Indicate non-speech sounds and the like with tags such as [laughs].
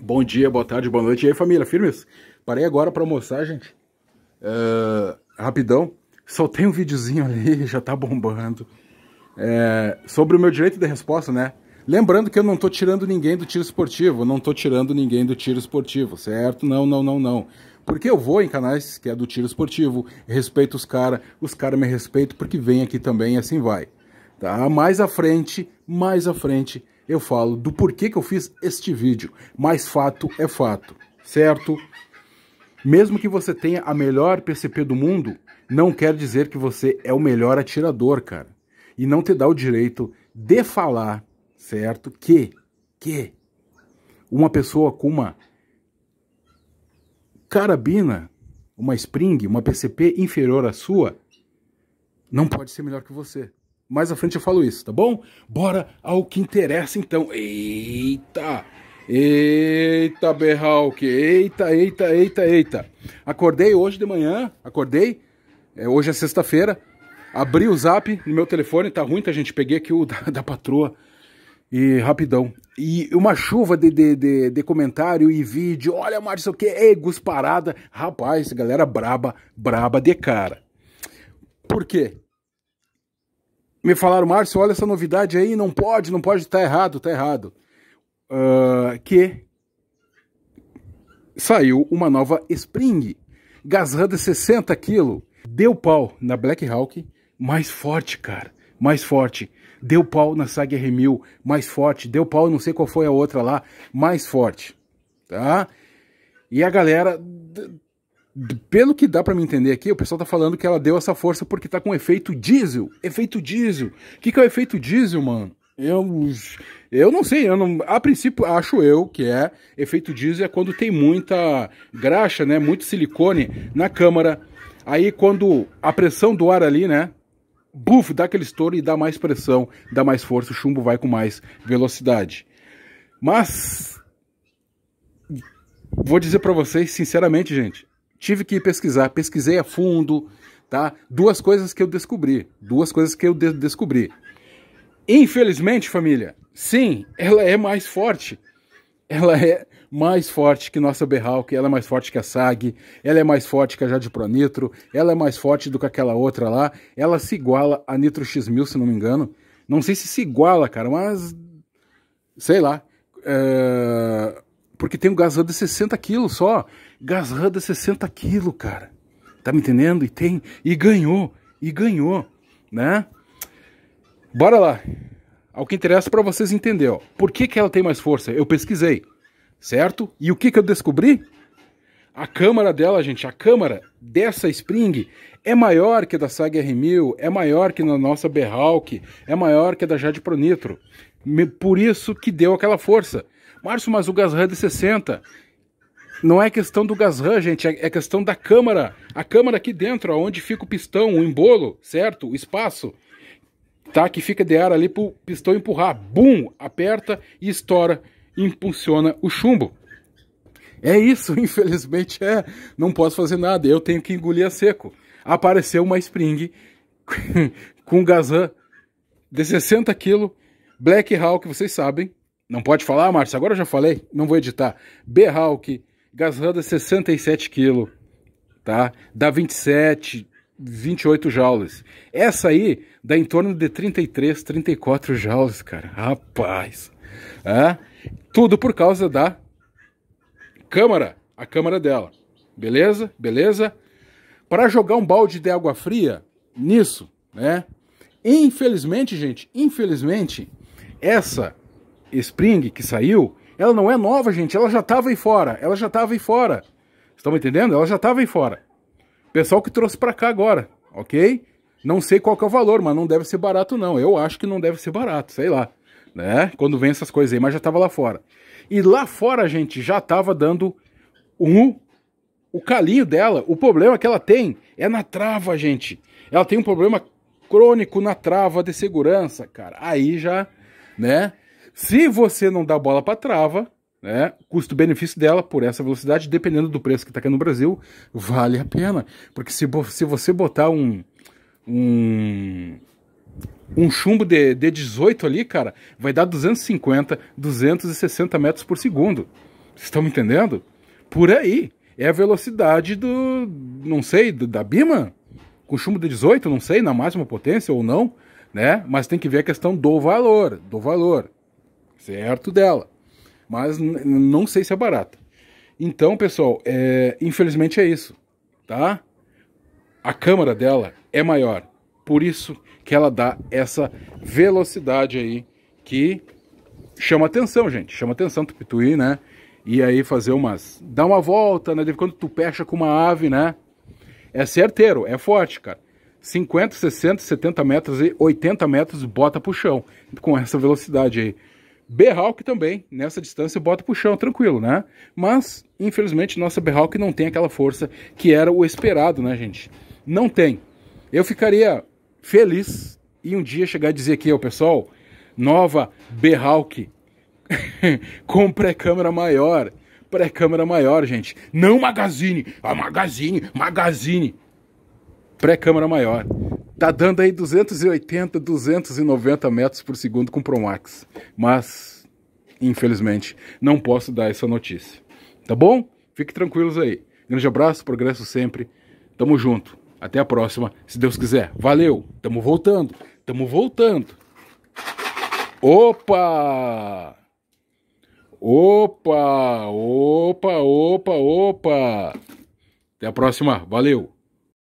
Bom dia, boa tarde, boa noite. E aí, família, firmes? Parei agora para almoçar, gente. Uh, rapidão. Soltei um videozinho ali, [laughs] já tá bombando. É, sobre o meu direito de resposta, né? Lembrando que eu não tô tirando ninguém do tiro esportivo, não tô tirando ninguém do tiro esportivo, certo? Não, não, não, não. Porque eu vou em canais que é do tiro esportivo, respeito os caras, os caras me respeitam porque vem aqui também e assim vai. Tá? Mais à frente, mais à frente, eu falo do porquê que eu fiz este vídeo. Mas fato é fato, certo? Mesmo que você tenha a melhor PCP do mundo, não quer dizer que você é o melhor atirador, cara. E não te dá o direito de falar, certo? Que, que uma pessoa com uma carabina, uma spring, uma PCP inferior à sua, não pode ser melhor que você. Mais à frente eu falo isso, tá bom? Bora ao que interessa então. Eita! Eita, Berralk! Eita, eita, eita, eita! Acordei hoje de manhã, acordei. É, hoje é sexta-feira. Abri o zap no meu telefone, tá ruim, tá gente? Peguei aqui o [laughs] da, da patroa. E rapidão. E uma chuva de, de, de, de comentário e vídeo. Olha, Márcio, o que? É egos parada, Rapaz, galera braba, braba de cara. Por quê? me falaram, Márcio, olha essa novidade aí, não pode, não pode, tá errado, tá errado. Uh, que saiu uma nova Spring, gasrada 60 kg, deu pau na Black Hawk, mais forte, cara, mais forte. Deu pau na Sag R1000, mais forte. Deu pau, não sei qual foi a outra lá, mais forte, tá? E a galera pelo que dá para me entender aqui, o pessoal tá falando que ela deu essa força porque tá com efeito diesel. Efeito diesel. O que, que é o efeito diesel, mano? Eu, eu não sei, eu não, a princípio acho eu que é efeito diesel é quando tem muita graxa, né, muito silicone na câmara. Aí quando a pressão do ar ali, né, buf, dá aquele estouro e dá mais pressão, dá mais força, o chumbo vai com mais velocidade. Mas vou dizer para vocês sinceramente, gente, tive que pesquisar, pesquisei a fundo, tá? Duas coisas que eu descobri, duas coisas que eu de descobri. Infelizmente, família, sim, ela é mais forte. Ela é mais forte que nossa Berralk, ela é mais forte que a SAG, ela é mais forte que a Jade Pro Nitro, ela é mais forte do que aquela outra lá, ela se iguala a Nitro X1000, se não me engano. Não sei se se iguala, cara, mas. Sei lá. É... Porque tem um gasão de 60 quilos só. Gasrada 60 quilos, cara. Tá me entendendo? E tem. E ganhou. E ganhou. Né? Bora lá. Ao que interessa para vocês entender. Ó. Por que, que ela tem mais força? Eu pesquisei. Certo? E o que, que eu descobri? A câmara dela, gente, a câmara dessa Spring é maior que a da Saga R1000, é maior que na nossa Behawk, é maior que a da Jade Pro Nitro. Por isso que deu aquela força. Márcio, mas o Gas HUD 60 não é questão do Gasran, gente, é, é questão da câmara. A câmara aqui dentro, onde fica o pistão, o embolo, certo? O espaço, tá? Que fica de ar ali pro pistão empurrar. Bum! Aperta e estoura, impulsiona o chumbo. É isso, [laughs] infelizmente é. Não posso fazer nada, eu tenho que engolir a seco. Apareceu uma Spring [laughs] com Gazan de 60 kg, Black Hawk, vocês sabem. Não pode falar, Márcio, agora eu já falei, não vou editar. B-Hawk Gasrada 67 kg, tá? Dá 27, 28 joules. Essa aí dá em torno de 33, 34 joules, cara. Rapaz. É? Tudo por causa da câmara, a câmara dela. Beleza? Beleza? Para jogar um balde de água fria nisso, né? Infelizmente, gente, infelizmente, essa Spring que saiu, ela não é nova, gente. Ela já estava aí fora. Ela já estava aí fora. Estão me entendendo? Ela já estava aí fora. Pessoal que trouxe para cá agora, ok? Não sei qual que é o valor, mas não deve ser barato não. Eu acho que não deve ser barato, sei lá. Né? Quando vem essas coisas aí, mas já estava lá fora. E lá fora, gente, já estava dando um o calinho dela, o problema que ela tem é na trava, gente. Ela tem um problema crônico na trava de segurança, cara. Aí já, né? Se você não dá bola para trava, né, custo-benefício dela por essa velocidade, dependendo do preço que está aqui no Brasil, vale a pena. Porque se, se você botar um, um, um chumbo de, de 18 ali, cara, vai dar 250, 260 metros por segundo. Vocês estão me entendendo? Por aí. É a velocidade do, não sei, do, da Bima, com chumbo de 18, não sei, na máxima potência ou não, né? Mas tem que ver a questão do valor, do valor certo dela, mas não sei se é barata. Então, pessoal, é, infelizmente é isso, tá? A câmera dela é maior, por isso que ela dá essa velocidade aí que chama atenção, gente. Chama atenção tu pituir, né? E aí fazer umas... Dá uma volta, né? De quando tu pecha com uma ave, né? É certeiro, é forte, cara. 50, 60, 70 metros e 80 metros bota pro chão. Com essa velocidade aí. Behawk também, nessa distância, bota pro chão, tranquilo, né? Mas, infelizmente, nossa Behawk não tem aquela força que era o esperado, né, gente? Não tem. Eu ficaria feliz e um dia chegar a dizer aqui ao pessoal, nova Behawk [laughs] com pré-câmera maior. Pré-câmera maior, gente. Não magazine, a magazine, magazine. Pré-câmera maior. Tá dando aí 280, 290 metros por segundo com o Promax. Mas, infelizmente, não posso dar essa notícia. Tá bom? Fiquem tranquilos aí. Grande abraço, progresso sempre. Tamo junto. Até a próxima, se Deus quiser. Valeu. Tamo voltando. Tamo voltando. Opa! Opa! Opa, opa, opa! Até a próxima. Valeu.